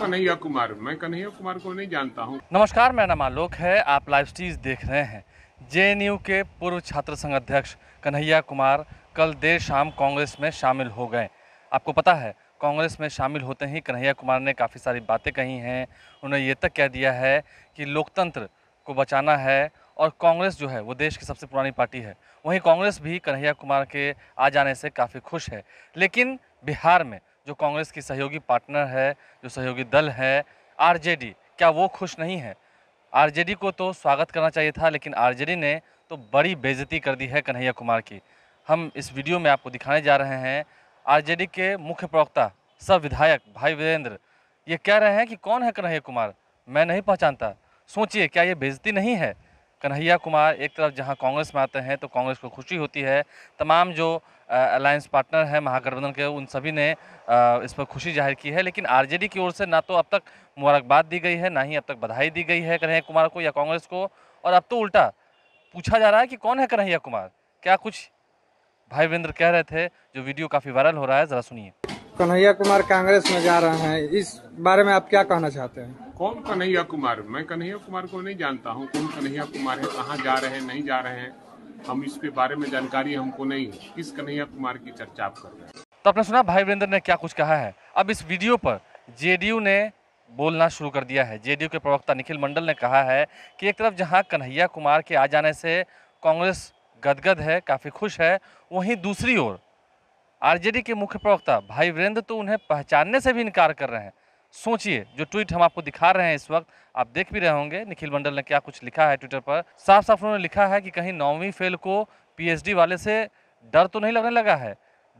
कन्हैया कुमार मैं कन्हैया कुमार को नहीं जानता हूँ नमस्कार मेरा नाम आलोक है आप लाइव स्टीज देख रहे हैं जे के पूर्व छात्र संघ अध्यक्ष कन्हैया कुमार कल देर शाम कांग्रेस में शामिल हो गए आपको पता है कांग्रेस में शामिल होते ही कन्हैया कुमार ने काफ़ी सारी बातें कही हैं उन्होंने ये तक कह दिया है कि लोकतंत्र को बचाना है और कांग्रेस जो है वो देश की सबसे पुरानी पार्टी है वहीं कांग्रेस भी कन्हैया कुमार के आ जाने से काफ़ी खुश है लेकिन बिहार में जो कांग्रेस की सहयोगी पार्टनर है जो सहयोगी दल है आरजेडी क्या वो खुश नहीं है आरजेडी को तो स्वागत करना चाहिए था लेकिन आरजेडी ने तो बड़ी बेजती कर दी है कन्हैया कुमार की हम इस वीडियो में आपको दिखाने जा रहे हैं आरजेडी के मुख्य प्रवक्ता सब विधायक भाई वीरेंद्र ये कह रहे हैं कि कौन है कन्हैया कुमार मैं नहीं पहचानता सोचिए क्या ये बेजती नहीं है कन्हैया कुमार एक तरफ जहां कांग्रेस में आते हैं तो कांग्रेस को खुशी होती है तमाम जो अलायंस पार्टनर हैं महागठबंधन के उन सभी ने आ, इस पर खुशी जाहिर की है लेकिन आरजेडी की ओर से ना तो अब तक मुबारकबाद दी गई है ना ही अब तक बधाई दी गई है कन्हैया कुमार को या कांग्रेस को और अब तो उल्टा पूछा जा रहा है कि कौन है कन्हैया कुमार क्या कुछ भाई वीरेंद्र कह रहे थे जो वीडियो काफ़ी वायरल हो रहा है ज़रा सुनिए कन्हैया कुमार कांग्रेस में जा रहे हैं इस बारे में आप क्या कहना चाहते हैं कौन कन्हैया कुमार मैं कन्हैया कुमार को नहीं जानता हूँ कौन कन्हैया कुमार है कहाँ जा रहे हैं नहीं जा रहे हैं हम इसके बारे में जानकारी हमको नहीं है किस कन्हैया कुमार की चर्चा आप कर रहे हैं तो आपने सुना भाई वीरेंद्र ने क्या कुछ कहा है अब इस वीडियो पर जेडीयू ने बोलना शुरू कर दिया है जेडीयू के प्रवक्ता निखिल मंडल ने कहा है कि एक तरफ जहां कन्हैया कुमार के आ जाने से कांग्रेस गदगद है काफ़ी खुश है वहीं दूसरी ओर आरजेडी के मुख्य प्रवक्ता भाई वीरेंद्र तो उन्हें पहचानने से भी इनकार कर रहे हैं सोचिए जो ट्वीट हम आपको दिखा रहे हैं इस वक्त आप देख भी रहे होंगे निखिल मंडल ने क्या कुछ लिखा है ट्विटर पर साफ साफ उन्होंने लिखा है कि कहीं नौवीं फेल को पीएचडी वाले से डर तो नहीं लगने लगा है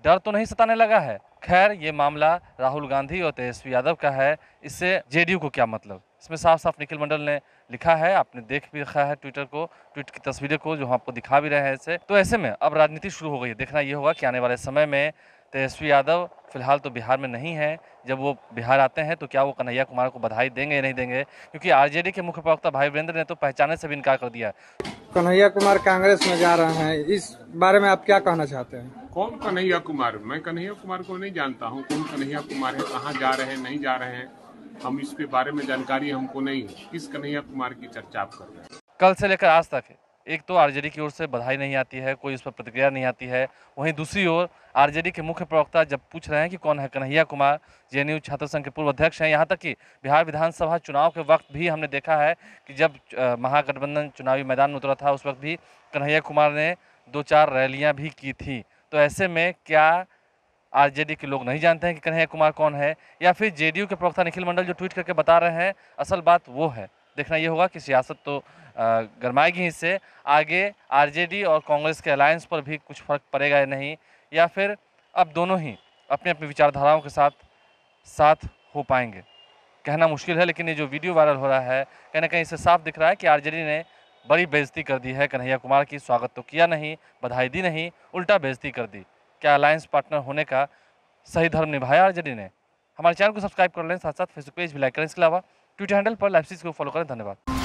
डर तो नहीं सताने लगा है खैर ये मामला राहुल गांधी और तेजस्वी यादव का है इससे जेडीयू को क्या मतलब इसमें साफ साफ निखिल मंडल ने लिखा है आपने देख भी रखा है ट्विटर को ट्वीट की तस्वीरें को जो हम आपको दिखा भी रहे हैं ऐसे तो ऐसे में अब राजनीति शुरू हो गई है देखना ये होगा कि आने वाले समय में तेजस्वी यादव फिलहाल तो बिहार में नहीं है जब वो बिहार आते हैं तो क्या वो कन्हैया कुमार को बधाई देंगे या नहीं देंगे क्योंकि आरजेडी के मुख्य प्रवक्ता भाई वीरेंद्र ने तो पहचाने से भी इनकार कर दिया कन्हैया कुमार कांग्रेस में जा रहे हैं इस बारे में आप क्या कहना चाहते हैं कौन कन्हैया कुमार मैं कन्हैया कुमार को नहीं जानता हूँ कौन कन्हैया कुमार है कहाँ जा रहे हैं नहीं जा रहे हैं हम इसके बारे में जानकारी हमको नहीं है किस कन्हैया कुमार की चर्चा आप कर रहे हैं कल से लेकर आज तक एक तो आरजेडी की ओर से बधाई नहीं आती है कोई उस पर प्रतिक्रिया नहीं आती है वहीं दूसरी ओर आरजेडी के मुख्य प्रवक्ता जब पूछ रहे हैं कि कौन है कन्हैया कुमार जेएनयू छात्र संघ के पूर्व अध्यक्ष हैं यहाँ तक कि बिहार विधानसभा चुनाव के वक्त भी हमने देखा है कि जब महागठबंधन चुनावी मैदान में उतरा था उस वक्त भी कन्हैया कुमार ने दो चार रैलियाँ भी की थी तो ऐसे में क्या आरजेडी के लोग नहीं जानते हैं कि कन्हैया कुमार कौन है या फिर जेडीयू के प्रवक्ता निखिल मंडल जो ट्वीट करके बता रहे हैं असल बात वो है देखना ये होगा कि सियासत तो गरमाएगी इससे आगे आरजेडी और कांग्रेस के अलायंस पर भी कुछ फर्क पड़ेगा या नहीं या फिर अब दोनों ही अपने अपनी विचारधाराओं के साथ साथ हो पाएंगे कहना मुश्किल है लेकिन ये जो वीडियो वायरल हो रहा है कहीं ना कहीं इससे साफ दिख रहा है कि आरजेडी ने बड़ी बेइज्जती कर दी है कन्हैया कुमार की स्वागत तो किया नहीं बधाई दी नहीं उल्टा बेइज्जती कर दी क्या अलायंस पार्टनर होने का सही धर्म निभाया आर ने हमारे चैनल को सब्सक्राइब कर लें साथ साथ फेसबुक पेज भी लाइक करें इसके अलावा ट्विटर हैंडल पर लाइफ को फॉलो करें धन्यवाद